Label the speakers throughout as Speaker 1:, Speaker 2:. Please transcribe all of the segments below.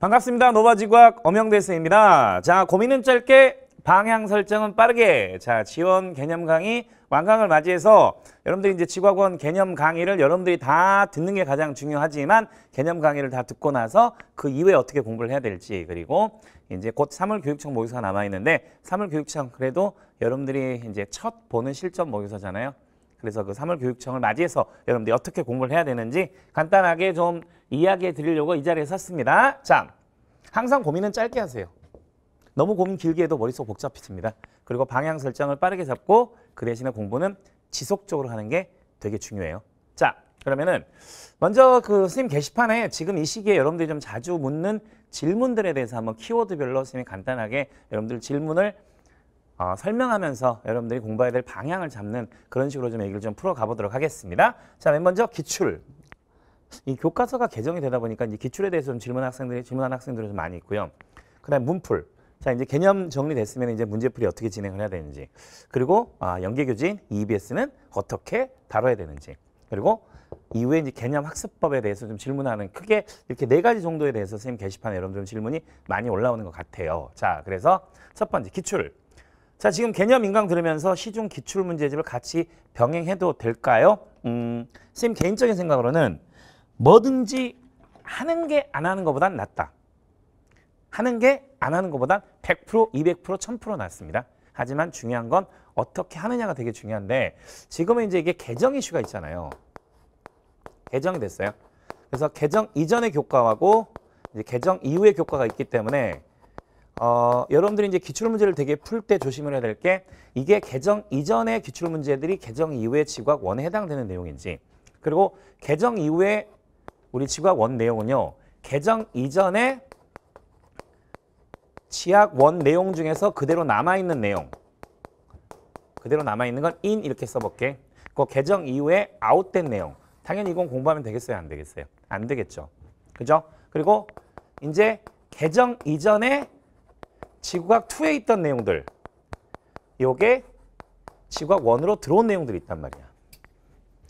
Speaker 1: 반갑습니다. 노바지과학 엄영대생입니다. 자, 고민은 짧게, 방향 설정은 빠르게. 자, 지원 개념 강의 완강을 맞이해서 여러분들이 이제 지과학원 개념 강의를 여러분들이 다 듣는 게 가장 중요하지만 개념 강의를 다 듣고 나서 그 이후에 어떻게 공부를 해야 될지 그리고 이제 곧 3월 교육청 모의사 가 남아 있는데 3월 교육청 그래도 여러분들이 이제 첫 보는 실전 모의사잖아요. 그래서 그 3월 교육청을 맞이해서 여러분들이 어떻게 공부를 해야 되는지 간단하게 좀 이야기해 드리려고 이 자리에 섰습니다. 자, 항상 고민은 짧게 하세요. 너무 고민 길게 해도 머릿속 복잡해집니다. 그리고 방향 설정을 빠르게 잡고 그 대신에 공부는 지속적으로 하는 게 되게 중요해요. 자, 그러면은 먼저 그선생님 게시판에 지금 이 시기에 여러분들이 좀 자주 묻는 질문들에 대해서 한번 키워드별로 선생님이 간단하게 여러분들 질문을 어, 설명하면서 여러분들이 공부해야 될 방향을 잡는 그런 식으로 좀 얘기를 좀 풀어가 보도록 하겠습니다. 자, 맨 먼저 기출. 이 교과서가 개정이 되다 보니까 이제 기출에 대해서 좀 질문 학생들이 질문하는 학생들이 좀 많이 있고요. 그다음 문풀. 자, 이제 개념 정리됐으면 이제 문제풀이 어떻게 진행을 해야 되는지. 그리고 아, 연계교진 EBS는 어떻게 다뤄야 되는지. 그리고 이후에 이제 개념 학습법에 대해서 좀 질문하는 크게 이렇게 네 가지 정도에 대해서 선생님 게시판에 여러분 좀 질문이 많이 올라오는 것 같아요. 자, 그래서 첫 번째 기출. 자, 지금 개념 인강 들으면서 시중 기출 문제집을 같이 병행해도 될까요? 음, 선생님 개인적인 생각으로는 뭐든지 하는 게 안 하는 것보단 낫다. 하는 게 안 하는 것보단 100%, 200%, 1000% 낫습니다. 하지만 중요한 건 어떻게 하느냐가 되게 중요한데 지금은 이제 이게 개정 이슈가 있잖아요. 개정이 됐어요. 그래서 개정 이전의 교과하고 이제 개정 이후의 교과가 있기 때문에 어, 여러분들이 이제 기출문제를 되게 풀 때 조심을 해야 될 게 이게 개정 이전의 기출문제들이 개정 이후의 지각 원에 해당되는 내용인지 그리고 개정 이후에 우리 지각 원 내용은요. 개정 이전의 지학 원 내용 중에서 그대로 남아있는 내용 그대로 남아있는 건 in 이렇게 써볼게 그 개정 이후에 아웃된 내용 당연히 이건 공부하면 되겠어요? 안 되겠어요? 안 되겠죠. 그죠? 그리고 이제 개정 이전에 지구각 2에 있던 내용들 요게 지구각 1으로 들어온 내용들이 있단 말이야.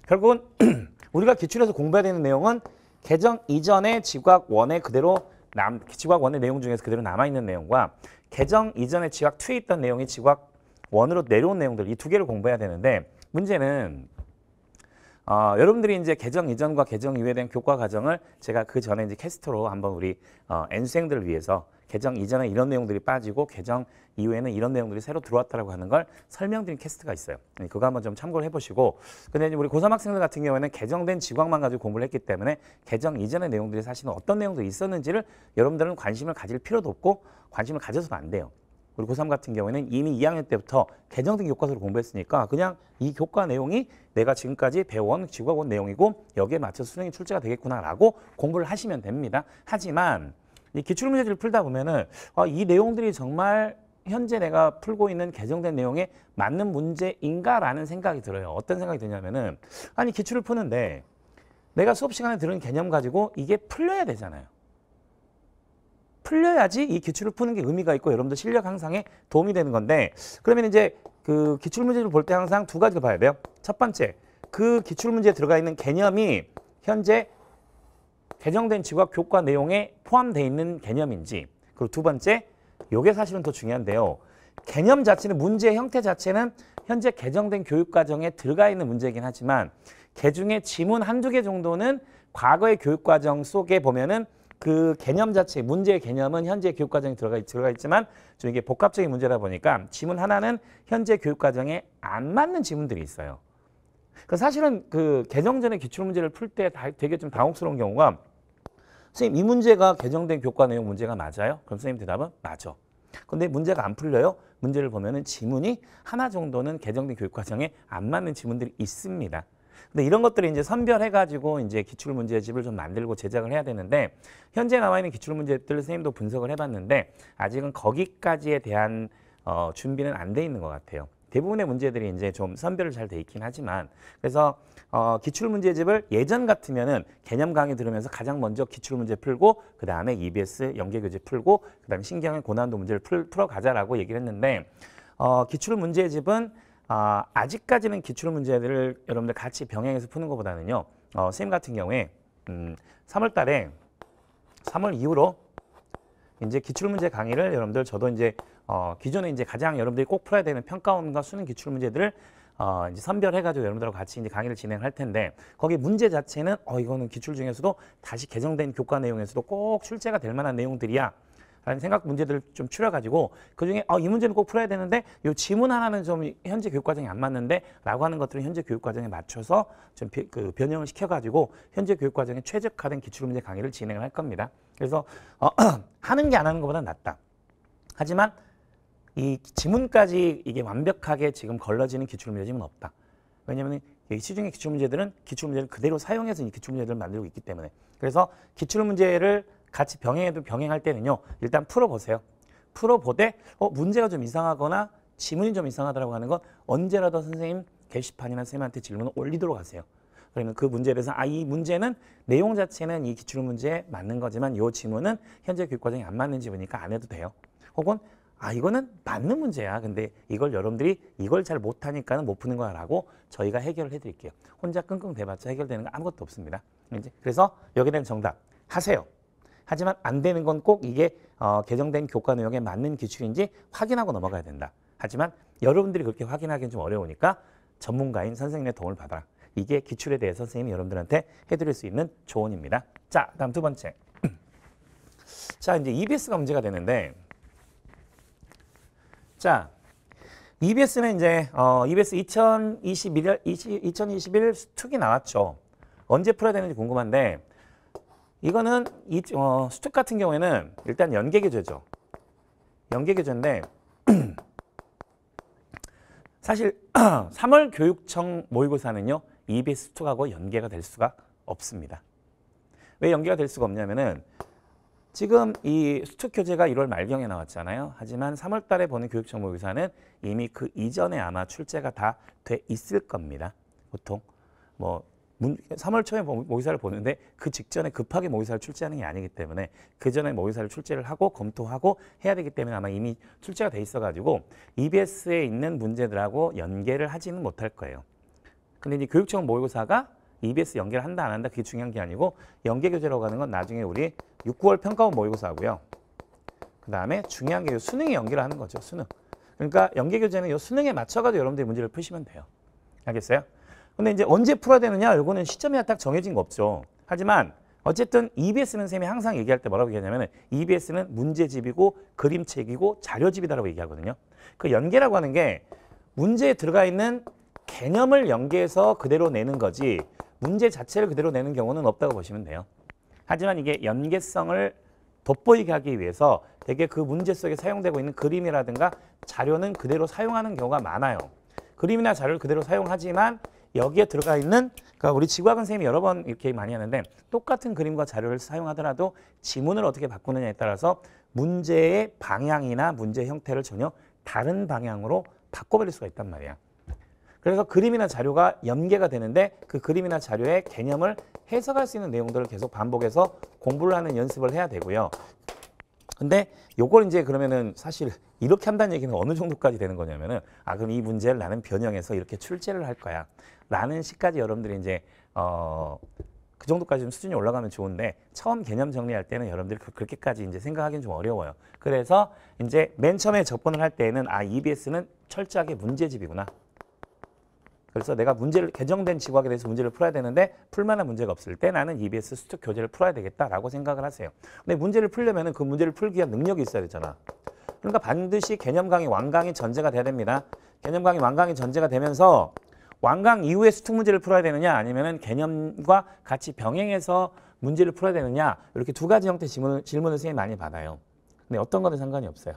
Speaker 1: 결국은 우리가 기출에서 공부해야 되는 내용은 개정 이전의 지구각 1에 그대로 남, 지구각 1의 내용 중에서 그대로 남아있는 내용과 개정 이전의 지구각 2에 있던 내용이 지구각 1으로 내려온 내용들 이 두 개를 공부해야 되는데 문제는 어, 여러분들이 이제 개정 이전과 개정 이후에 대한 교과 과정을 제가 그 전에 이제 캐스터로 한번 우리 어, N수생들을 위해서 개정 이전에 이런 내용들이 빠지고 개정 이후에는 이런 내용들이 새로 들어왔다라고 하는 걸 설명드린 캐스트가 있어요. 네, 그거 한번 좀 참고를 해보시고 근데 우리 고3 학생들 같은 경우에는 개정된 지광만 가지고 공부를 했기 때문에 개정 이전의 내용들이 사실은 어떤 내용도 있었는지를 여러분들은 관심을 가질 필요도 없고 관심을 가져서도 안 돼요. 우리 고3 같은 경우에는 이미 2학년 때부터 개정된 교과서를 공부했으니까 그냥 이 교과 내용이 내가 지금까지 배운 지구학원 내용이고 여기에 맞춰서 수능이 출제가 되겠구나라고 공부를 하시면 됩니다. 하지만 이 기출문제들을 풀다 보면은 아, 이 내용들이 정말 현재 내가 풀고 있는 개정된 내용에 맞는 문제인가라는 생각이 들어요. 어떤 생각이 드냐면은 아니 기출을 푸는데 내가 수업 시간에 들은 개념 가지고 이게 풀려야 되잖아요. 풀려야지 이 기출을 푸는 게 의미가 있고 여러분들 실력 향상에 도움이 되는 건데 그러면 이제 그 기출 문제를 볼 때 항상 두 가지를 봐야 돼요. 첫 번째, 그 기출 문제에 들어가 있는 개념이 현재 개정된 지각 구 교과 내용에 포함되어 있는 개념인지 그리고 두 번째, 요게 사실은 더 중요한데요. 개념 자체는 문제 형태 자체는 현재 개정된 교육과정에 들어가 있는 문제이긴 하지만 개중에 지문 한두 개 정도는 과거의 교육과정 속에 보면은 그 개념 자체, 문제의 개념은 현재 교육과정에 들어가, 들어가 있지만 좀 이게 복합적인 문제다 보니까 지문 하나는 현재 교육과정에 안 맞는 지문들이 있어요. 그 사실은 그 개정 전에 기출문제를 풀 때 되게 좀 당혹스러운 경우가 선생님 이 문제가 개정된 교과 내용 문제가 맞아요? 그럼 선생님 대답은 맞죠 근데 문제가 안 풀려요? 문제를 보면 은 지문이 하나 정도는 개정된 교육과정에 안 맞는 지문들이 있습니다. 근데 이런 것들을 이제 선별해 가지고 이제 기출 문제집을 좀 만들고 제작을 해야 되는데 현재 나와 있는 기출 문제들을 선생님도 분석을 해 봤는데 아직은 거기까지에 대한 어, 준비는 안 돼 있는 것 같아요. 대부분의 문제들이 이제 좀 선별을 잘 돼 있긴 하지만 그래서 어, 기출문제집을 예전 같으면은 개념 강의 들으면서 가장 먼저 기출문제 풀고 그 다음에 EBS 연계교재 풀고 그 다음에 신경의 고난도 문제를 풀, 풀어가자라고 얘기를 했는데 어, 기출문제집은 아, 아직까지는 기출 문제들을 여러분들 같이 병행해서 푸는 것보다는요. 어, 선생님 같은 경우에 음, 3월 달에 3월 이후로 이제 기출 문제 강의를 여러분들 저도 이제 어, 기존에 이제 가장 여러분들이 꼭 풀어야 되는 평가원과 수능 기출 문제들을 어, 이제 선별해가지고 여러분들하고 같이 이제 강의를 진행할 텐데 거기 문제 자체는 어 이거는 기출 중에서도 다시 개정된 교과 내용에서도 꼭 출제가 될 만한 내용들이야 라는 생각 문제들을 좀 추려가지고 그중에 어, 이 문제는 꼭 풀어야 되는데 요 지문 하나는 좀 현재 교육과정에 안 맞는데 라고 하는 것들은 현재 교육과정에 맞춰서 좀 그 변형을 시켜가지고 현재 교육과정에 최적화된 기출문제 강의를 진행을 할 겁니다. 그래서 어, 하는 게 안 하는 것보다 낫다. 하지만 이 지문까지 이게 완벽하게 지금 걸러지는 기출문제집은 없다. 왜냐하면 시중의 기출문제들은 기출문제를 그대로 사용해서 이 기출문제들을 만들고 있기 때문에 그래서 기출문제를 같이 병행해도 병행할 때는요. 일단 풀어보세요. 풀어보되 어, 문제가 좀 이상하거나 지문이 좀 이상하다고 하는 건 언제라도 선생님 게시판이나 선생님한테 질문을 올리도록 하세요. 그러면 그 문제에 대해서 아 이 문제는 내용 자체는 이 기출 문제에 맞는 거지만 이 지문은 현재 교육 과정에 안 맞는 지문이니까 안 해도 돼요. 혹은 아 이거는 맞는 문제야. 근데 이걸 여러분들이 이걸 잘 못하니까는 못 푸는 거야라고 저희가 해결을 해드릴게요. 혼자 끙끙 대봤자 해결되는 거 아무것도 없습니다. 이제 그래서 여기에 대한 정답 하세요. 하지만 안 되는 건 꼭 이게 어, 개정된 교과 내용에 맞는 기출인지 확인하고 넘어가야 된다. 하지만 여러분들이 그렇게 확인하기는 좀 어려우니까 전문가인 선생님의 도움을 받아라. 이게 기출에 대해 선생님이 여러분들한테 해드릴 수 있는 조언입니다. 자, 다음 두 번째. 자, 이제 EBS가 문제가 되는데 자, EBS는 이제 어, EBS 2021, 2021 수특이 나왔죠. 언제 풀어야 되는지 궁금한데 이거는 이 어, 수특 같은 경우에는 일단 연계 교재죠. 연계 교재인데 사실 3월 교육청 모의고사는요. EBS 수특하고 연계가 될 수가 없습니다. 왜 연계가 될 수가 없냐면은 지금 이 수특 교재가 1월 말경에 나왔잖아요. 하지만 3월 달에 보는 교육청 모의고사는 이미 그 이전에 아마 출제가 다 돼 있을 겁니다. 보통 뭐 문, 3월 초에 모의사를 보는데 그 직전에 급하게 모의사를 출제하는 게 아니기 때문에 그 전에 모의사를 출제를 하고 검토하고 해야 되기 때문에 아마 이미 출제가 돼 있어가지고 EBS에 있는 문제들하고 연계를 하지는 못할 거예요. 근데 이제 교육청 모의고사가 EBS 연계를 한다 안 한다 그게 중요한 게 아니고 연계 교재라고 하는 건 나중에 우리 6, 9월 평가원 모의고사고요. 그 다음에 중요한 게 수능에 연계를 하는 거죠. 수능. 그러니까 연계 교재는 이 수능에 맞춰가지고 여러분들이 문제를 푸시면 돼요. 알겠어요? 근데 이제 언제 풀어야 되느냐 이거는 시점이 딱 정해진 거 없죠. 하지만 어쨌든 EBS는 쌤이 항상 얘기할 때 뭐라고 얘기하냐면 EBS는 문제집이고 그림책이고 자료집이다라고 얘기하거든요. 그 연계라고 하는 게 문제에 들어가 있는 개념을 연계해서 그대로 내는 거지 문제 자체를 그대로 내는 경우는 없다고 보시면 돼요. 하지만 이게 연계성을 돋보이게 하기 위해서 대개 그 문제 속에 사용되고 있는 그림이라든가 자료는 그대로 사용하는 경우가 많아요. 그림이나 자료를 그대로 사용하지만 여기에 들어가 있는 그러니까 우리 지구학 선생님이 여러 번 이렇게 많이 하는데 똑같은 그림과 자료를 사용하더라도 지문을 어떻게 바꾸느냐에 따라서 문제의 방향이나 문제 형태를 전혀 다른 방향으로 바꿔버릴 수가 있단 말이야. 그래서 그림이나 자료가 연계가 되는데 그 그림이나 자료의 개념을 해석할 수 있는 내용들을 계속 반복해서 공부를 하는 연습을 해야 되고요. 근데 요걸 이제 그러면은 사실 이렇게 한다는 얘기는 어느 정도까지 되는 거냐면은 아 그럼 이 문제를 나는 변형해서 이렇게 출제를 할 거야 라는 시까지 여러분들이 이제 어 그 정도까지 좀 수준이 올라가면 좋은데 처음 개념 정리할 때는 여러분들이 그, 그렇게까지 이제 생각하기는 좀 어려워요. 그래서 이제 맨 처음에 접근을 할 때에는 아 EBS는 철저하게 문제집이구나. 그래서 내가 문제를 개정된 지구학에 대해서 문제를 풀어야 되는데 풀만한 문제가 없을 때 나는 EBS 수특 교재를 풀어야 되겠다라고 생각을 하세요. 근데 문제를 풀려면 그 문제를 풀기 위한 능력이 있어야 되잖아. 그러니까 반드시 개념 강의 완강이 전제가 돼야 됩니다. 개념 강의 완강이 전제가 되면서 완강 이후에 수특 문제를 풀어야 되느냐 아니면 개념과 같이 병행해서 문제를 풀어야 되느냐 이렇게 두 가지 형태 질문을, 질문을 선생님이 많이 받아요. 근데 어떤 거는 상관이 없어요.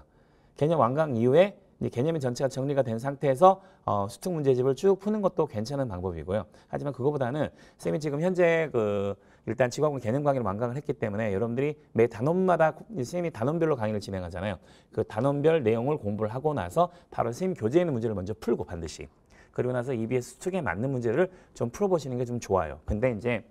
Speaker 1: 개념 완강 이후에 이제 개념이 전체가 정리가 된 상태에서 어, 수특 문제집을 쭉 푸는 것도 괜찮은 방법이고요. 하지만 그거보다는 쌤이 지금 현재 그 일단 직업은 개념 강의를 완강을 했기 때문에 여러분들이 매 단원마다 선생님이 단원별로 강의를 진행하잖아요. 그 단원별 내용을 공부를 하고 나서 바로 선생님 교재에 있는 문제를 먼저 풀고 반드시. 그리고 나서 EBS 수특에 맞는 문제를 좀 풀어보시는 게 좀 좋아요. 근데 이제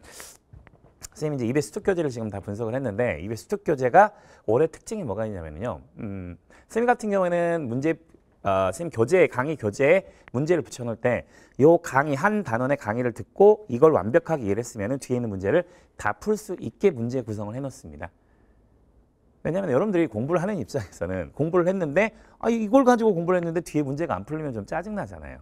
Speaker 1: 선생님 이제 EBS 수특 교재를 지금 다 분석을 했는데 EBS 수특 교재가 올해 특징이 뭐가 있냐면요. 음, 선생님 같은 경우에는 문제 어, 선생님 교재 에 강의 교재에 문제를 붙여놓을 때 요 강의 한 단원의 강의를 듣고 이걸 완벽하게 이해를 했으면 뒤에 있는 문제를 다 풀 수 있게 문제 구성을 해놓습니다. 왜냐하면 여러분들이 공부를 하는 입장에서는 공부를 했는데 아, 이걸 가지고 공부를 했는데 뒤에 문제가 안 풀리면 좀 짜증나잖아요.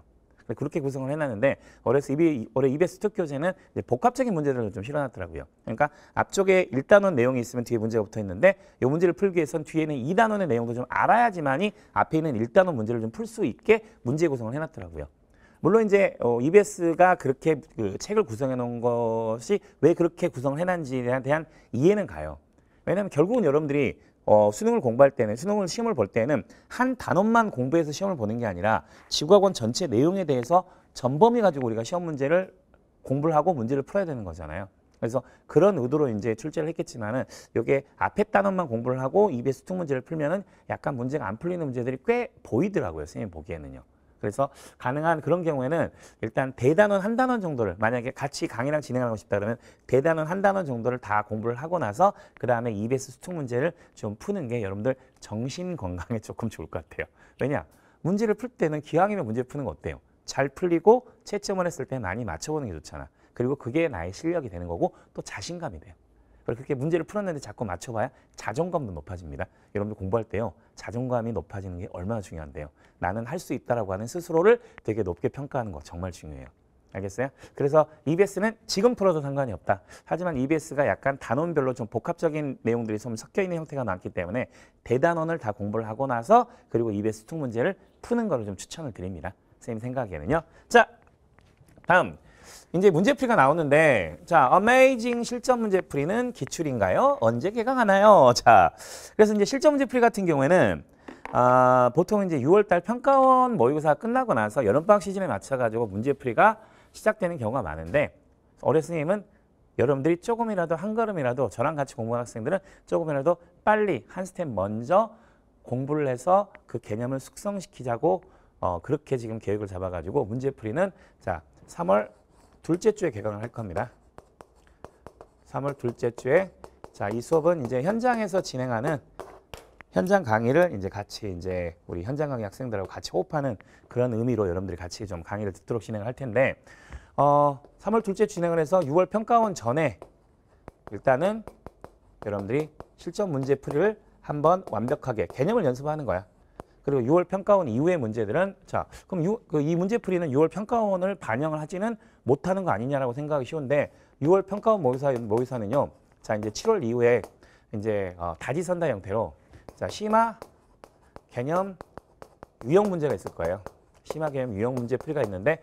Speaker 1: 네, 그렇게 구성을 해놨는데 올해서 EB, 올해 EBS 특교제는 복합적인 문제들을 좀 실어놨더라고요. 그러니까 앞쪽에 1단원 내용이 있으면 뒤에 문제가 붙어 있는데 이 문제를 풀기 위해선 뒤에는 2단원의 내용도 좀 알아야지만이 앞에 있는 1단원 문제를 좀 풀 수 있게 문제 구성을 해놨더라고요. 물론 이제 어, EBS가 그렇게 그 책을 구성해 놓은 것이 왜 그렇게 구성을 해놨는지에 대한 이해는 가요. 왜냐하면 결국은 여러분들이 어, 수능을 공부할 때는 수능을 시험을 볼 때는 한 단원만 공부해서 시험을 보는 게 아니라 지구학원 전체 내용에 대해서 전범위 가지고 우리가 시험 문제를 공부를 하고 문제를 풀어야 되는 거잖아요. 그래서 그런 의도로 이제 출제를 했겠지만은 이게 앞에 단원만 공부를 하고 입에 수특 문제를 풀면은 약간 문제가 안 풀리는 문제들이 꽤 보이더라고요. 선생님 보기에는요. 그래서 가능한 그런 경우에는 일단 대단원 한 단원 정도를 만약에 같이 강의랑 진행하고 싶다 그러면 대단원 한 단원 정도를 다 공부를 하고 나서 그 다음에 EBS 수특 문제를 좀 푸는 게 여러분들 정신 건강에 조금 좋을 것 같아요. 왜냐? 문제를 풀 때는 기왕이면 문제 푸는 거 어때요? 잘 풀리고 채점을 했을 때 많이 맞춰보는 게 좋잖아. 그리고 그게 나의 실력이 되는 거고 또 자신감이 돼요. 그러니까 그렇게 문제를 풀었는데 자꾸 맞춰봐야 자존감도 높아집니다. 여러분들 공부할 때요. 자존감이 높아지는 게 얼마나 중요한데요. 나는 할 수 있다라고 하는 스스로를 되게 높게 평가하는 거 정말 중요해요. 알겠어요? 그래서 EBS는 지금 풀어도 상관이 없다. 하지만 EBS가 약간 단원별로 좀 복합적인 내용들이 좀 섞여 있는 형태가 많기 때문에 대단원을 다 공부를 하고 나서 그리고 EBS 툭 문제를 푸는 걸를좀 추천을 드립니다. 선생님 생각에는요. 자, 다음 이제 문제풀이가 나오는데 자, 어메이징 실전 문제풀이는 기출인가요? 언제 개강하나요? 자, 그래서 이제 실전 문제풀이 같은 경우에는 아, 보통 이제 6월달 평가원 모의고사 가 끝나고 나서 여름방학 시즌에 맞춰가지고 문제풀이가 시작되는 경우가 많은데 어려 스님은 여러분들이 조금이라도 한 걸음이라도 저랑 같이 공부하는 학생들은 조금이라도 빨리 한 스텝 먼저 공부를 해서 그 개념을 숙성시키자고 어, 그렇게 지금 계획을 잡아가지고 문제풀이는 자 3월 둘째 주에 개강을 할 겁니다. 3월 둘째 주에 자, 이 수업은 이제 현장에서 진행하는 현장 강의를 이제 같이 이제 우리 현장 강의 학생들하고 같이 호흡하는 그런 의미로 여러분들이 같이 좀 강의를 듣도록 진행을 할 텐데 어, 3월 둘째 진행을 해서 6월 평가원 전에 일단은 여러분들이 실전 문제 풀이를 한번 완벽하게 개념을 연습하는 거야. 그리고 6월 평가원 이후의 문제들은 자 그럼 유, 그이 문제 풀이는 6월 평가원을 반영을 하지는 못하는 거 아니냐라고 생각하기 쉬운데 6월 평가원 모의사 모의사는요. 자 이제 7월 이후에 이제 어, 다지선다 형태로 자 심화 개념 유형 문제가 있을 거예요. 심화 개념 유형 문제 풀이가 있는데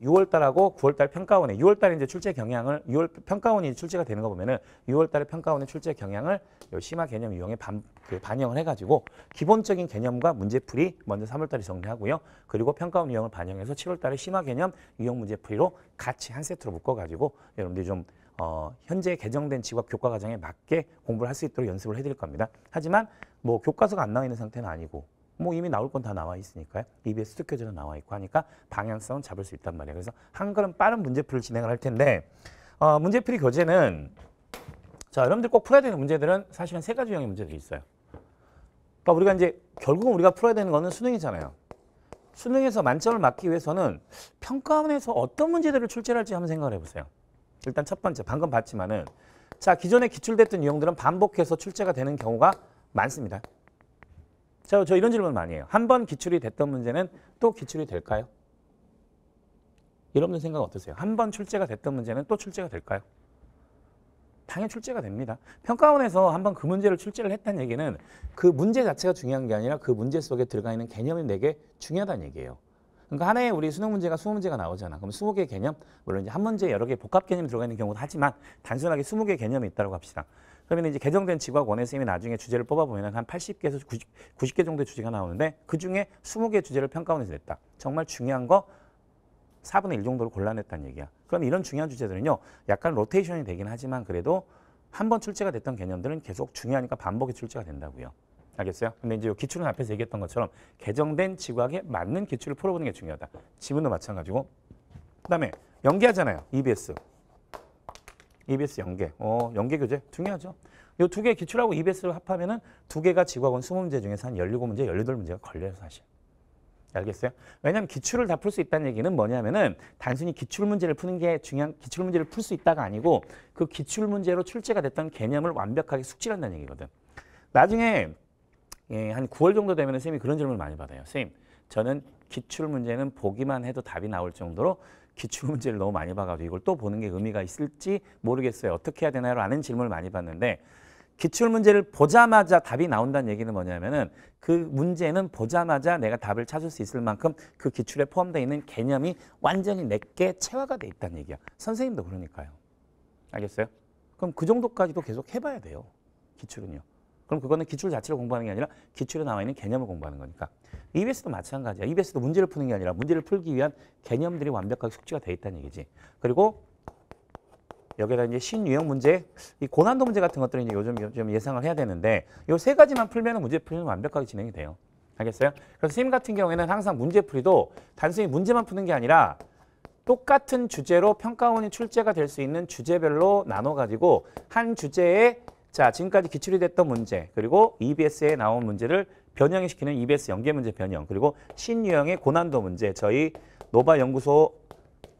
Speaker 1: 6월달하고 9월달 평가원에 6월달에 이제 출제 경향을 6월 평가원이 출제가 되는 거 보면은 6월달에 평가원의 출제 경향을 심화 개념 유형에 반, 그 반영을 해가지고 기본적인 개념과 문제풀이 먼저 3월달에 정리하고요. 그리고 평가원 유형을 반영해서 7월달에 심화 개념 유형 문제풀이로 같이 한 세트로 묶어가지고 여러분들이 좀 어, 현재 개정된 지각 교과 과정에 맞게 공부를 할 수 있도록 연습을 해드릴 겁니다. 하지만 뭐 교과서가 안 나와 있는 상태는 아니고 뭐 이미 나올 건 다 나와 있으니까요. EBS 수특 교재도 나와 있고 하니까 방향성은 잡을 수 있단 말이에요. 그래서 한 걸음 빠른 문제풀이 진행을 할 텐데 어, 문제풀이 교재는 자 여러분들 꼭 풀어야 되는 문제들은 사실은 세 가지 유형의 문제들이 있어요. 그러니까 우리가 이제 결국은 우리가 풀어야 되는 거는 수능이잖아요. 수능에서 만점을 맞기 위해서는 평가원에서 어떤 문제들을 출제할지 를 한번 생각을 해보세요. 일단 첫 번째 방금 봤지만은 자 기존에 기출됐던 유형들은 반복해서 출제가 되는 경우가 많습니다. 저, 저 이런 질문 많이 해요. 한 번 기출이 됐던 문제는 또 기출이 될까요? 여러분들 생각 어떠세요? 한 번 출제가 됐던 문제는 또 출제가 될까요? 당연히 출제가 됩니다. 평가원에서 한 번 그 문제를 출제를 했다는 얘기는 그 문제 자체가 중요한 게 아니라 그 문제 속에 들어가 있는 개념이 내게 중요하다는 얘기예요. 그러니까 하나의 우리 수능 문제가 수호 문제가 나오잖아. 그럼 2 0개 개념, 물론 이제 한 문제 에 여러 개의 복합 개념이 들어가 있는 경우도 하지만 단순하게 2 0개 개념이 있다고 합시다. 그러면 이제 개정된 직업 원회 선생님이 나중에 주제를 뽑아보면 한 80개에서 90, 90개 정도의 주제가 나오는데 그중에 20개 주제를 평가원에서 냈다. 정말 중요한 거 4분의 1 정도로 골라냈다는 얘기야. 그럼 이런 중요한 주제들은요. 약간 로테이션이 되긴 하지만 그래도 한 번 출제가 됐던 개념들은 계속 중요하니까 반복이 출제가 된다고요. 알겠어요? 근데 이제 기출은 앞에서 얘기했던 것처럼 개정된 지각에 맞는 기출을 풀어보는 게 중요하다. 지문도 마찬가지고. 그다음에 연기하잖아요. EBS. EBS 연계, 어, 연계 교재 중요하죠. 이 두개 기출하고 EBS를 합하면은 두 개가 지구학원 20문제 중에서 한 17문제, 18문제가 걸려요, 사실. 알겠어요? 왜냐하면 기출을 다 풀 수 있다는 얘기는 뭐냐면은 단순히 기출 문제를 푸는 게 중요한 기출 문제를 풀 수 있다가 아니고 그 기출 문제로 출제가 됐던 개념을 완벽하게 숙지 한다는 얘기거든. 나중에 예, 한 9월 정도 되면 은 쌤이 그런 질문을 많이 받아요. 쌤, 저는 기출 문제는 보기만 해도 답이 나올 정도로 기출 문제를 너무 많이 봐가지고 이걸 또 보는 게 의미가 있을지 모르겠어요. 어떻게 해야 되나요? 라는 질문을 많이 받는데 기출 문제를 보자마자 답이 나온다는 얘기는 뭐냐면은 그 문제는 보자마자 내가 답을 찾을 수 있을 만큼 그 기출에 포함되어 있는 개념이 완전히 내게 체화가 돼 있다는 얘기야. 선생님도 그러니까요. 알겠어요? 그럼 그 정도까지도 계속 해봐야 돼요. 기출은요. 그럼 그거는 기출 자체를 공부하는 게 아니라 기출에 나와 있는 개념을 공부하는 거니까. EBS도 마찬가지야. EBS도 문제를 푸는 게 아니라 문제를 풀기 위한 개념들이 완벽하게 숙지가 돼 있다는 얘기지. 그리고 여기다 이제 신유형 문제, 이 고난도 문제 같은 것들은 이제 요즘, 요 예상을 해야 되는데 요 세 가지만 풀면 문제 풀이는 완벽하게 진행이 돼요. 알겠어요? 그래서 선생님 같은 경우에는 항상 문제풀이도 단순히 문제만 푸는 게 아니라 똑같은 주제로 평가원이 출제가 될 수 있는 주제별로 나눠가지고 한 주제에 자, 지금까지 기출이 됐던 문제, 그리고 EBS에 나온 문제를 변형시키는 EBS 연계 문제 변형, 그리고 신유형의 고난도 문제, 저희 노바 연구소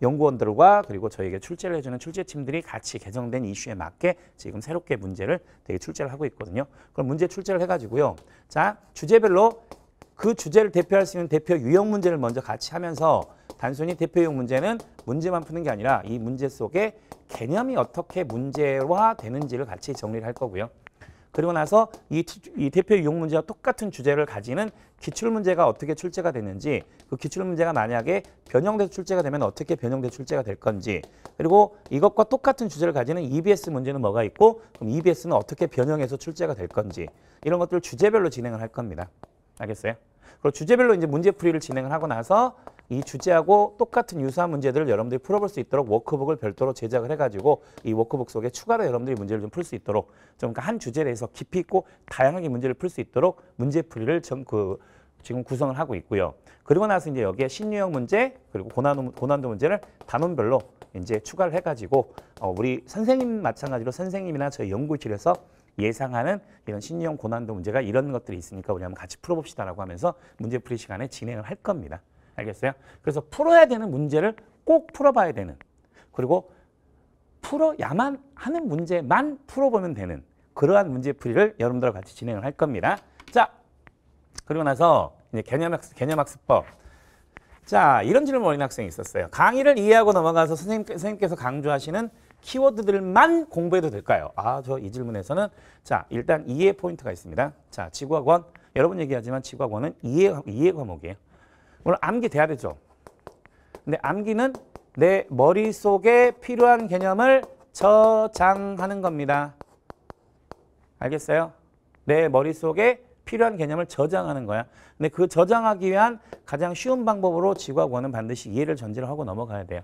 Speaker 1: 연구원들과 그리고 저희에게 출제를 해주는 출제팀들이 같이 개정된 이슈에 맞게 지금 새롭게 문제를 되게 출제를 하고 있거든요. 그럼 문제 출제를 해가지고요. 자, 주제별로 그 주제를 대표할 수 있는 대표 유형 문제를 먼저 같이 하면서 단순히 대표용 문제는 문제만 푸는 게 아니라 이 문제 속에 개념이 어떻게 문제화 되는지를 같이 정리를 할 거고요. 그리고 나서 이, 이 대표 유형 문제와 똑같은 주제를 가지는 기출 문제가 어떻게 출제가 되는지 그 기출 문제가 만약에 변형돼서 출제가 되면 어떻게 변형돼 서 출제가 될 건지 그리고 이것과 똑같은 주제를 가지는 EBS 문제는 뭐가 있고 그럼 EBS는 어떻게 변형해서 출제가 될 건지 이런 것들 을 주제별로 진행을 할 겁니다. 알겠어요? 그리고 주제별로 이제 문제풀이를 진행을 하고 나서 이 주제하고 똑같은 유사한 문제들을 여러분들이 풀어볼 수 있도록 워크북을 별도로 제작을 해가지고 이 워크북 속에 추가로 여러분들이 문제를 좀 풀 수 있도록 좀한 그러니까 주제에 대해서 깊이 있고 다양하게 문제를 풀 수 있도록 문제풀이를 전, 그, 지금 구성을 하고 있고요. 그리고 나서 이제 여기에 신유형 문제 그리고 고난, 고난도 문제를 단원별로 이제 추가를 해가지고 어, 우리 선생님 마찬가지로 선생님이나 저희 연구실에서 예상하는 이런 신유형 고난도 문제가 이런 것들이 있으니까 우리 한번 같이 풀어봅시다라고 하면서 문제풀이 시간에 진행을 할 겁니다. 알겠어요? 그래서 풀어야 되는 문제를 꼭 풀어봐야 되는 그리고 풀어야만 하는 문제만 풀어보면 되는 그러한 문제풀이를 여러분들과 같이 진행을 할 겁니다. 자, 그리고 나서 이제 개념학습, 개념학습법. 자, 이런 질문 을 어린 학생이 있었어요. 강의를 이해하고 넘어가서 선생님, 선생님께서 강조하시는 키워드들만 공부해도 될까요? 아, 저 이 질문에서는 자, 일단 이해 포인트가 있습니다. 자, 지구학원. 여러분 얘기하지만 지구학원은 이해, 이해 과목이에요. 물론 암기 돼야 되죠. 근데 암기는 내 머릿속에 필요한 개념을 저장하는 겁니다. 알겠어요? 내 머릿속에 필요한 개념을 저장하는 거야. 근데 그 저장하기 위한 가장 쉬운 방법으로 지구와 원은 반드시 이해를 전제로 하고 넘어가야 돼요.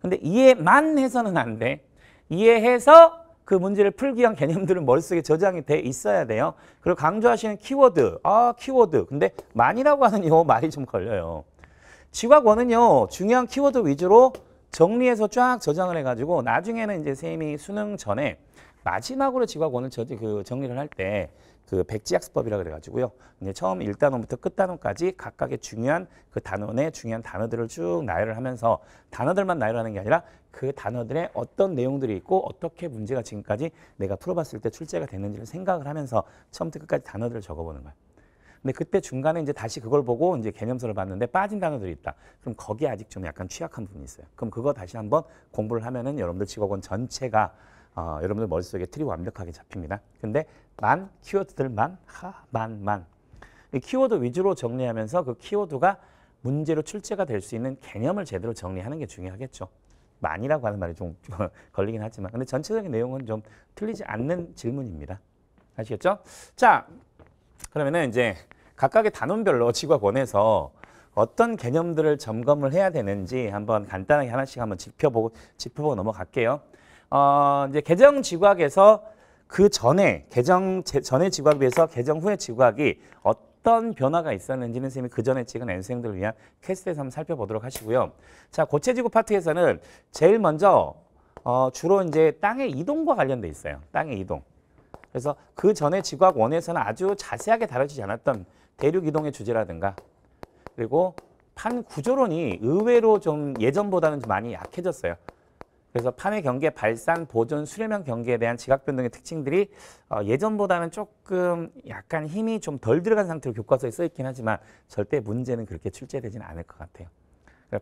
Speaker 1: 근데 이해만 해서는 안 돼. 이해해서 그 문제를 풀기 위한 개념들은 머릿속에 저장이 돼 있어야 돼요. 그리고 강조하시는 키워드, 아 키워드. 근데 많이라고 하는 요 말이 좀 걸려요. 지각원은요 중요한 키워드 위주로 정리해서 쫙 저장을 해가지고 나중에는 이제 쌤이 수능 전에 마지막으로 지각원을 저지 그 정리를 할때 그 백지학습법이라 그래가지고요. 이제 처음 일단원부터 끝단원까지 각각의 중요한 그 단원의 중요한 단어들을 쭉 나열을 하면서 단어들만 나열하는 게 아니라 그 단어들의 어떤 내용들이 있고 어떻게 문제가 지금까지 내가 풀어봤을 때 출제가 됐는지를 생각을 하면서 처음부터 끝까지 단어들을 적어보는 거예요. 근데 그때 중간에 이제 다시 그걸 보고 이제 개념서를 봤는데 빠진 단어들이 있다. 그럼 거기에 아직 좀 약간 취약한 부분이 있어요. 그럼 그거 다시 한번 공부를 하면은 여러분들 직업원 전체가 어, 여러분들 머릿속에 틀이 완벽하게 잡힙니다. 근데 만, 키워드들만, 하, 만, 만. 이 키워드 위주로 정리하면서 그 키워드가 문제로 출제가 될 수 있는 개념을 제대로 정리하는 게 중요하겠죠. 만이라고 하는 말이 좀 걸리긴 하지만 근데 전체적인 내용은 좀 틀리지 않는 질문입니다. 아시겠죠? 자, 그러면은 이제 각각의 단원별로 지과권에서 어떤 개념들을 점검을 해야 되는지 한번 간단하게 하나씩 한번 짚어보고 짚어보고 넘어갈게요. 어, 이제 개정 지각에서 그 전에 개정 전에 지각에 비해서 개정 후에 지각이 어떤 변화가 있었는지는 선생님이 그 전에 찍은 N수생들을 위한 캐스트에서 한번 살펴보도록 하시고요. 자, 고체지구 파트에서는 제일 먼저 어, 주로 이제 땅의 이동과 관련돼 있어요. 땅의 이동. 그래서 그 전에 지구학 원에서는 아주 자세하게 다뤄지지 않았던 대륙 이동의 주제라든가 그리고 판 구조론이 의외로 좀 예전보다는 좀 많이 약해졌어요. 그래서 판의 경계 발산, 보존, 수렴형 경계에 대한 지각 변동의 특징들이 어, 예전보다는 조금 약간 힘이 좀 덜 들어간 상태로 교과서에 써 있긴 하지만 절대 문제는 그렇게 출제되지는 않을 것 같아요.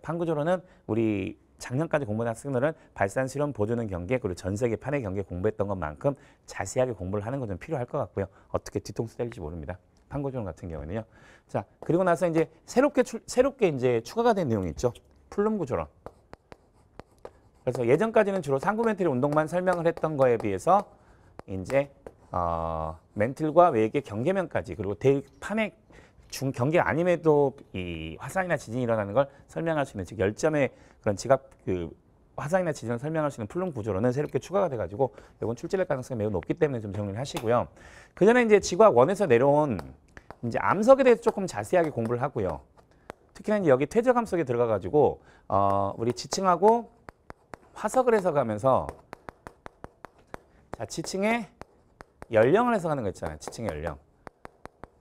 Speaker 1: 판구조로는 우리 작년까지 공부한 학생들은 발산, 수렴, 보존은 경계 그리고 전 세계 판의 경계 공부했던 것만큼 자세하게 공부를 하는 것은 필요할 것 같고요. 어떻게 뒤통수 때릴지 모릅니다. 판구조론 같은 경우는요. 에자 그리고 나서 이제 새롭게 출, 새롭게 이제 추가가 된 내용이 있죠. 플룸 구조론. 그래서 예전까지는 주로 상구 멘틀 운동만 설명을 했던 거에 비해서 이제 어, 멘틀과 외계 경계면까지 그리고 대판의 중 경계 아님에도 이 화산이나 지진이 일어나는 걸 설명할 수 있는 즉 열점의 그런 지각 그 화산이나 지진을 설명할 수 있는 플룸 구조로는 새롭게 추가가 돼가지고 이건 출제될 가능성이 매우 높기 때문에 좀 정리를 하시고요. 그 전에 이제 지구학 원에서 내려온 이제 암석에 대해서 조금 자세하게 공부를 하고요. 특히나 여기 퇴적암석에 들어가가지고 어, 우리 지층하고 화석을 해석하면서 자, 지층의 연령을 해석하는 거 있잖아요. 지층의 연령.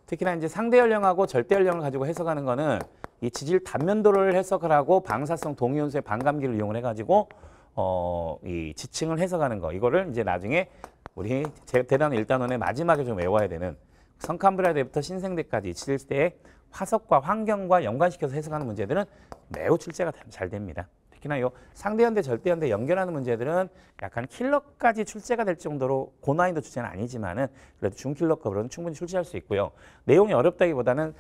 Speaker 1: 특히나 이제 상대 연령하고 절대 연령을 가지고 해석하는 거는 이 지질 단면도를 해석을 하고 방사성 동위원소의 반감기를 이용을 해가지고 어, 이 지층을 해석하는 거 이거를 이제 나중에 우리 대단 원 일단원의 마지막에 좀 외워야 되는 성캄브라대부터 신생대까지 지질 때의 화석과 환경과 연관시켜서 해석하는 문제들은 매우 출제가 잘 됩니다. 특히나 요 상대연대 절대연대 연결하는 문제들은 약간 킬러까지 출제가 될 정도로 고난이도 주제는 아니지만은 그래도 중킬러급으로는 충분히 출제할 수 있고요. 내용이 어렵다기보다는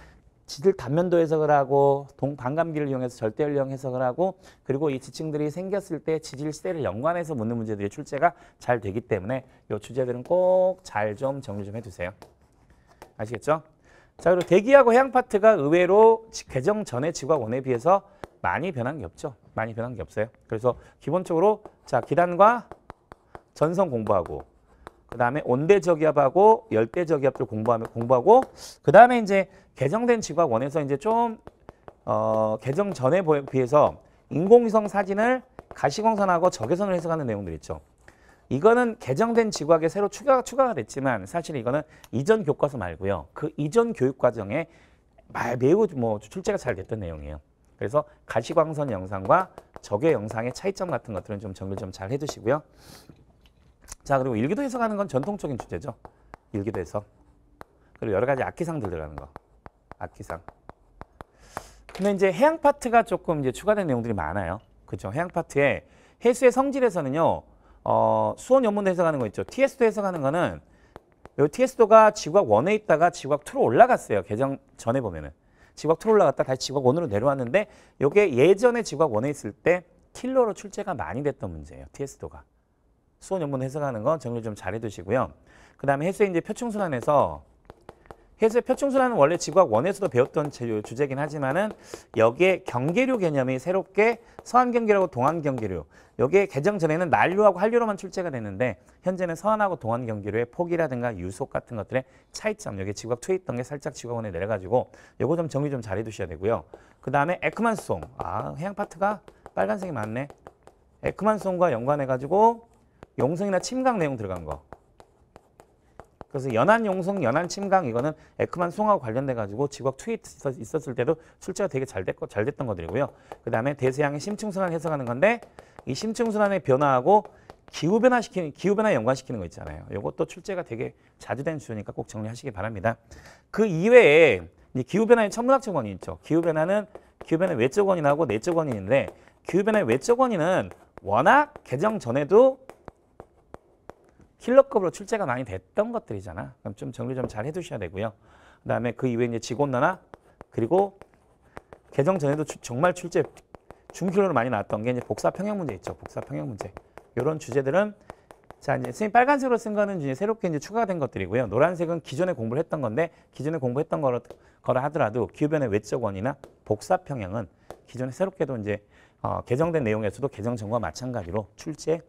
Speaker 1: 지질 단면도 해석을 하고 동반감기를 이용해서 절대연령 해석을 하고 그리고 이 지층들이 생겼을 때 지질 시대를 연관해서 묻는 문제들이 출제가 잘 되기 때문에 이 주제들은 꼭 잘 좀 정리 좀 해두세요. 아시겠죠? 자 그리고 대기하고 해양 파트가 의외로 개정 전의 지구학원에 비해서 많이 변한 게 없죠. 많이 변한 게 없어요. 그래서 기본적으로 자 기단과 전선 공부하고 그 다음에 온대저기압하고 열대저기압들 공부하면 공부하고 그 다음에 이제 개정된 지구학 원에서 이제 좀 어, 개정 전에 비해서 인공위성 사진을 가시광선하고 적외선을 해석하는 내용들 있죠. 이거는 개정된 지구학에 새로 추가, 추가가 됐지만 사실 이거는 이전 교과서 말고요. 그 이전 교육 과정에 매우 뭐 출제가 잘 됐던 내용이에요. 그래서 가시광선 영상과 적외 영상의 차이점 같은 것들은 좀 정리를 좀 잘 해두시고요. 자 그리고 일기도 해석하는 건 전통적인 주제죠. 일기도 해석. 그리고 여러 가지 악기상들 들어가는 거. 악기상. 근데 이제 해양 파트가 조금 이제 추가된 내용들이 많아요. 그렇죠. 해양 파트에 해수의 성질에서는요. 어, 수원 연문도 해석하는 거 있죠. TS도 해석하는 거는 TS도가 지구각 1에 있다가 지구각 2로 올라갔어요. 개정 전에 보면은. 지각 구 2로 올라갔다 다시 지구학 1으로 내려왔는데 이게 예전에 지구학 1에 있을 때 킬러로 출제가 많이 됐던 문제예요. TS도가. 수원 연문 해석하는 거 정리 좀 잘해두시고요. 그 다음에 해수의 이제 표층순환에서 해수의 표충수라는 원래 지구학 원에서도 배웠던 주제긴 하지만은 여기에 경계류 개념이 새롭게 서안 경계류하고 동안 경계류 여기에 개정 전에는 난류하고 한류로만 출제가 됐는데 현재는 서안하고 동안 경계류의 폭이라든가 유속 같은 것들의 차이점 여기 지구학 투에 있던 게 살짝 지구학원에 내려가지고 요거 좀 정리 좀 잘해 두셔야 되고요. 그 다음에 에크만송 아 해양 파트가 빨간색이 많네. 에크만송과 연관해 가지고 용성이나 침강 내용 들어간 거 그래서 연안 용성, 연안 침강 이거는 에크만 송하고 관련돼 가지고 지구학 투에 있었을 때도 출제가 되게 잘, 됐고, 잘 됐던 것들이고요. 그 다음에 대서양의 심층순환 해석하는 건데 이 심층순환의 변화하고 기후변화 시키는, 기후변화 연관시키는 거 있잖아요. 이것도 출제가 되게 자주 된주요니까꼭 정리하시기 바랍니다. 그 이외에 기후변화의 천문학적 원인 이 있죠. 기후변화는 기후변화 의 외적 원인하고 내적 원인인데 기후변화의 외적 원인은 워낙 개정 전에도 킬러급으로 출제가 많이 됐던 것들이잖아. 그럼 좀 정리 좀 잘 해두셔야 되고요. 그 다음에 그 이후에 이제 지구온난 그리고 개정 전에도 주, 정말 출제 중킬로로 많이 나왔던 게 이제 복사평형 문제 있죠. 복사평형 문제. 이런 주제들은 자 이제 선생님 빨간색으로 쓴 거는 이제 새롭게 이제 추가가 된 것들이고요. 노란색은 기존에 공부를 했던 건데 기존에 공부했던 거라, 거라 하더라도 기후변의 외적 원이나 복사평형은 기존에 새롭게도 이제 어, 개정된 내용에서도 개정 전과 마찬가지로 출제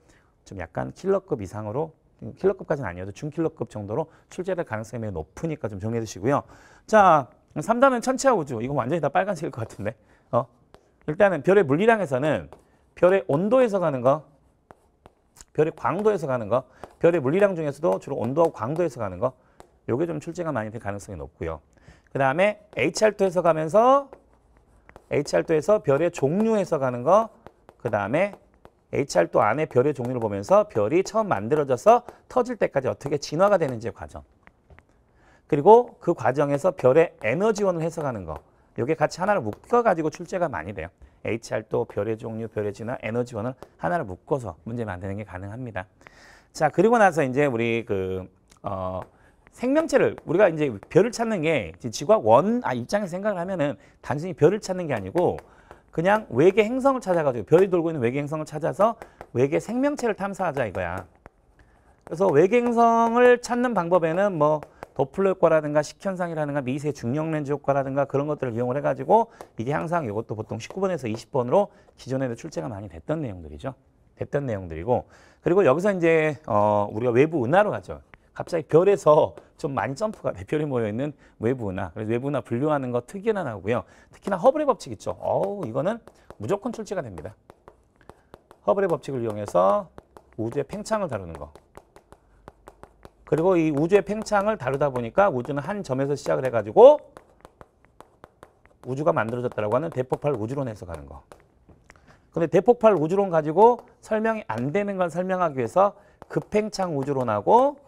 Speaker 1: 좀 약간 킬러급 이상으로 킬러급까지는 아니어도 중킬러급 정도로 출제될 가능성이 매우 높으니까 좀 정해 두시고요. 자, 3단은 천체와 우주. 이거 완전히 다 빨간색일 것 같은데. 어? 일단은 별의 물리량에서는 별의 온도에서 가는 거, 별의 광도에서 가는 거, 별의 물리량 중에서도 주로 온도와 광도에서 가는 거, 요게 좀 출제가 많이 될 가능성이 높고요. 그 다음에 HR도에서 가면서 HR도에서 별의 종류에서 가는 거, 그 다음에 HR도 안에 별의 종류를 보면서 별이 처음 만들어져서 터질 때까지 어떻게 진화가 되는지의 과정. 그리고 그 과정에서 별의 에너지원을 해석하는 거. 이게 같이 하나를 묶어가지고 출제가 많이 돼요. HR도 별의 종류, 별의 진화, 에너지원을 하나를 묶어서 문제 만드는 게 가능합니다. 자, 그리고 나서 이제 우리 그, 어, 생명체를 우리가 이제 별을 찾는 게 지구학 원 아, 입장에서 생각을 하면은 단순히 별을 찾는 게 아니고 그냥 외계 행성을 찾아가지고 별이 돌고 있는 외계 행성을 찾아서 외계 생명체를 탐사하자 이거야. 그래서 외계 행성을 찾는 방법에는 뭐 도플러 효과라든가 식현상이라든가 미세 중력 렌즈 효과라든가 그런 것들을 이용을 해가지고 이게 항상 이것도 보통 19번에서 20번으로 기존에도 출제가 많이 됐던 내용들이죠. 됐던 내용들이고 그리고 여기서 이제 어 우리가 외부 은하로 가죠. 갑자기 별에서 좀 많이 점프가 돼. 별이 모여있는 외부나, 그래서 외부나 분류하는 거 특이나 나오고요. 특히나 허블의 법칙 있죠. 어우, 이거는 무조건 출제가 됩니다. 허블의 법칙을 이용해서 우주의 팽창을 다루는 거. 그리고 이 우주의 팽창을 다루다 보니까 우주는 한 점에서 시작을 해가지고 우주가 만들어졌다고 라 하는 대폭발 우주론 에서가는 거. 근데 대폭발 우주론 가지고 설명이 안 되는 걸 설명하기 위해서 급팽창 우주론하고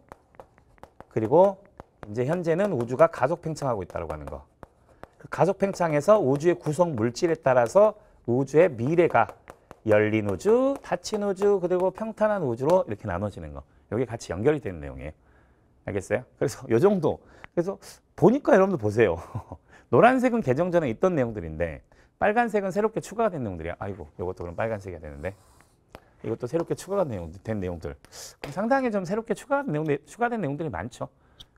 Speaker 1: 그리고 이제 현재는 우주가 가속 팽창하고 있다고 하는 거. 그 가속 팽창에서 우주의 구성 물질에 따라서 우주의 미래가 열린 우주, 닫힌 우주, 그리고 평탄한 우주로 이렇게 나눠지는 거. 여기 같이 연결이 되는 내용이에요. 알겠어요? 그래서 요 정도. 그래서 보니까 여러분들 보세요. 노란색은 개정 전에 있던 내용들인데 빨간색은 새롭게 추가가 된 내용들이야. 아이고, 이것도 그럼 빨간색이 되는데. 이것도 새롭게 추가된 내용들, 된 내용들. 상당히 좀 새롭게 추가된, 내용, 추가된 내용들이 많죠.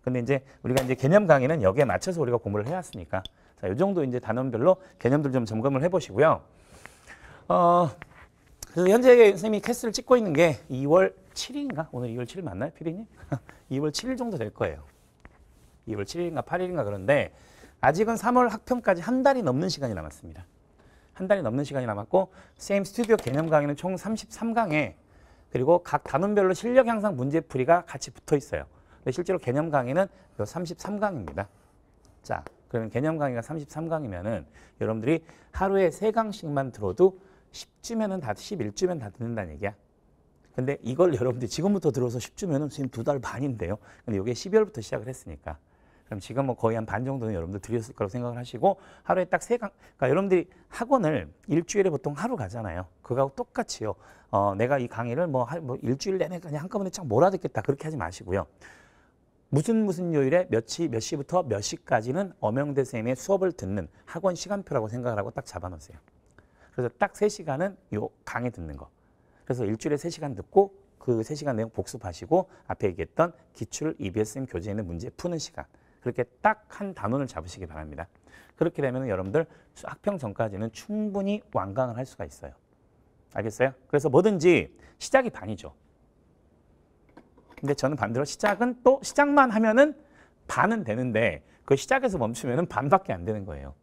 Speaker 1: 근데 이제 우리가 이제 개념 강의는 여기에 맞춰서 우리가 공부를 해왔으니까 자, 이 정도 이제 단원별로 개념들 좀 점검을 해보시고요. 어, 그래서 현재 선생님이 캐스를 찍고 있는 게 2월 7일인가? 오늘 2월 7일 맞나요, 피디님? 2월 7일 정도 될 거예요. 2월 7일인가 8일인가 그런데 아직은 3월 학평까지 한 달이 넘는 시간이 남았습니다. 한 달이 넘는 시간이 남았고 세임 스튜디오 개념 강의는 총 33강에 그리고 각 단원별로 실력 향상 문제풀이가 같이 붙어 있어요. 근데 실제로 개념 강의는 33강입니다. 자, 그러면 개념 강의가 33강이면은 여러분들이 하루에 3강씩만 들어도 10주면은 다 11주면 다 듣는다는 얘기야. 근데 이걸 여러분들이 지금부터 들어서 10주면은 지금 두 달 반인데요. 근데 이게 12월부터 시작을 했으니까 그럼 지금 뭐 거의 한 반 정도는 여러분들 드렸을 거라고 생각을 하시고 하루에 딱 세 강, 그러니까 여러분들이 학원을 일주일에 보통 하루 가잖아요. 그거하고 똑같이요. 어, 내가 이 강의를 뭐, 하, 뭐 일주일 내내 그냥 한꺼번에 쫙 몰아듣겠다 그렇게 하지 마시고요. 무슨 무슨 요일에 몇 시, 몇 시부터 몇 시까지는 엄영대 선생님의 수업을 듣는 학원 시간표라고 생각을 하고 딱 잡아놓으세요. 그래서 딱 세시간은요 강의 듣는 거. 그래서 일주일에 세시간 듣고 그 세시간 내용 복습하시고 앞에 얘기했던 기출 EBSM 교재에 있는 문제 푸는 시간. 그렇게 딱 한 단원을 잡으시기 바랍니다. 그렇게 되면 여러분들 학평 전까지는 충분히 완강을 할 수가 있어요. 알겠어요? 그래서 뭐든지 시작이 반이죠. 근데 저는 반대로 시작은 또 시작만 하면은 반은 되는데 그 시작에서 멈추면은 반밖에 안 되는 거예요.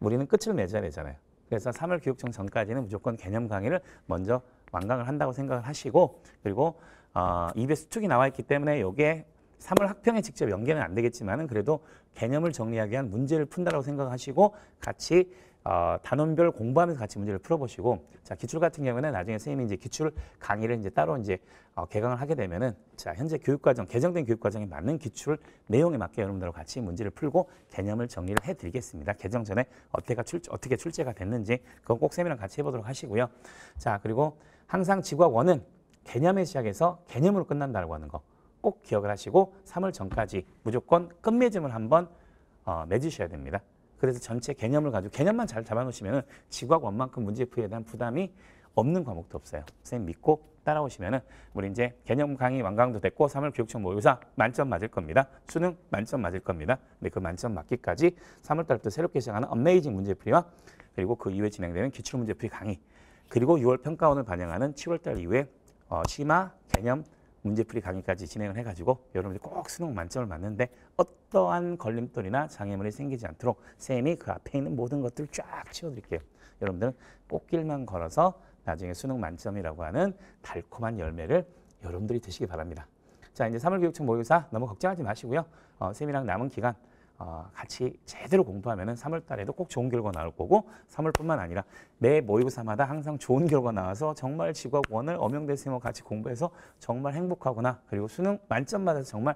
Speaker 1: 우리는 끝을 맺어야 되잖아요. 그래서 3월 교육청 전까지는 무조건 개념 강의를 먼저 완강을 한다고 생각을 하시고 그리고 어, 2배 수축이 나와 있기 때문에 이게 3월 학평에 직접 연계는 안 되겠지만 은 그래도 개념을 정리하기 위한 문제를 푼다라고 생각하시고 같이 어, 단원별 공부하면서 같이 문제를 풀어보시고 자 기출 같은 경우는 에 나중에 선생님이 이제 기출 강의를 이제 따로 이제 어, 개강을 하게 되면은 자 현재 교육과정 개정된 교육과정에 맞는 기출 내용에 맞게 여러분들과 같이 문제를 풀고 개념을 정리를 해드리겠습니다. 개정 전에 어떻게 출 어떻게 출제가 됐는지 그건 꼭선생님이랑 같이 해보도록 하시고요. 자 그리고 항상 지과원은 개념의 시작에서 개념으로 끝난다고 하는 거. 꼭 기억을 하시고 3월 전까지 무조건 끝맺음을 한번 어, 맺으셔야 됩니다. 그래서 전체 개념을 가지고 개념만 잘 잡아놓으시면 지구학 원만큼 문제풀이에 대한 부담이 없는 과목도 없어요. 선생님 믿고 따라오시면 은 우리 이제 개념 강의 완강도 됐고 3월 교육청 모의고사 만점 맞을 겁니다. 수능 만점 맞을 겁니다. 근데 그 만점 맞기까지 3월 달부터 새롭게 시작하는 엄메이징 문제풀이와 그리고 그 이후에 진행되는 기출문제풀이 강의 그리고 6월 평가원을 반영하는 7월 달 이후에 어, 심화, 개념, 문제풀이 강의까지 진행을 해가지고 여러분들이 꼭 수능 만점을 맞는데 어떠한 걸림돌이나 장애물이 생기지 않도록 쌤이 그 앞에 있는 모든 것들을 쫙 치워드릴게요. 여러분들은 꽃길만 걸어서 나중에 수능 만점이라고 하는 달콤한 열매를 여러분들이 드시기 바랍니다. 자 이제 3월 교육청 모의고사 너무 걱정하지 마시고요. 어, 쌤이랑 남은 기간 어, 같이 제대로 공부하면 3월 달에도 꼭 좋은 결과 나올 거고 3월뿐만 아니라 매 모의고사마다 항상 좋은 결과 나와서 정말 지구학원을 엄영대 생님과 같이 공부해서 정말 행복하거나 그리고 수능 만점 받아서 정말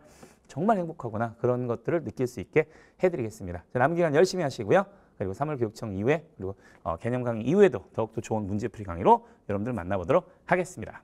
Speaker 1: 정말 행복하거나 그런 것들을 느낄 수 있게 해드리겠습니다. 남은 기간 열심히 하시고요. 그리고 3월 교육청 이후에 그리고 어, 개념 강의 이후에도 더욱더 좋은 문제풀이 강의로 여러분들 만나보도록 하겠습니다.